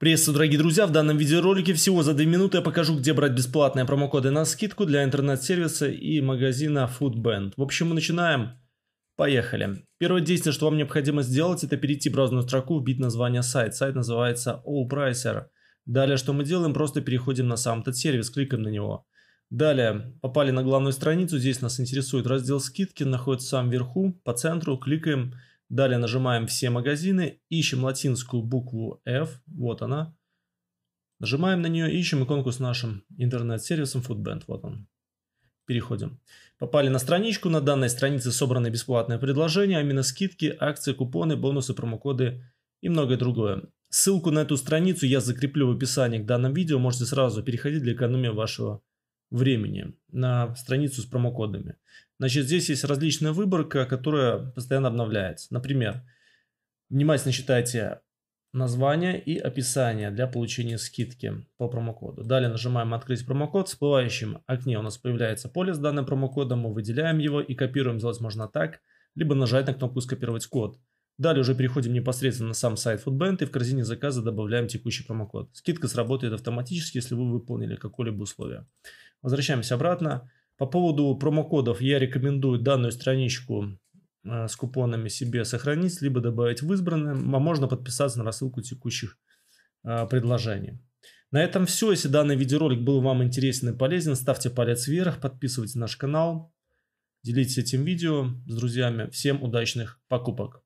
Приветствую, дорогие друзья! В данном видеоролике всего за 2 минуты я покажу, где брать бесплатные промокоды на скидку для интернет-сервиса и магазина Foodband. В общем, мы начинаем. Поехали. Первое действие, что вам необходимо сделать, это перейти в браузерную строку, вбить название сайта. Сайт называется AllPricer. Далее, что мы делаем, просто переходим на сам этот сервис, кликаем на него. Далее, попали на главную страницу, здесь нас интересует раздел скидки, находится сам вверху, по центру, кликаем, Далее нажимаем все магазины, ищем латинскую букву F, вот она. Нажимаем на нее, ищем иконку с нашим интернет-сервисом Foodband, вот он. Переходим. Попали на страничку, на данной странице собраны бесплатные предложения, а именно скидки, акции, купоны, бонусы, промокоды и многое другое. Ссылку на эту страницу я закреплю в описании к данному видео, можете сразу переходить для экономии вашего времени на страницу с промокодами. Значит, здесь есть различная выборка, которая постоянно обновляется. Например, внимательно читайте название и описание для получения скидки по промокоду. Далее нажимаем «Открыть промокод». В всплывающем окне у нас появляется поле с данным промокодом. Мы выделяем его и копируем. Сделать можно так, либо нажать на кнопку «Скопировать код». Далее уже переходим непосредственно на сам сайт Foodband и в корзине заказа добавляем текущий промокод. Скидка сработает автоматически, если вы выполнили какое-либо условие. Возвращаемся обратно. По поводу промокодов я рекомендую данную страничку э, с купонами себе сохранить, либо добавить в избранное, а можно подписаться на рассылку текущих э, предложений. На этом все. Если данный видеоролик был вам интересен и полезен, ставьте палец вверх, подписывайтесь на наш канал, делитесь этим видео с друзьями. Всем удачных покупок!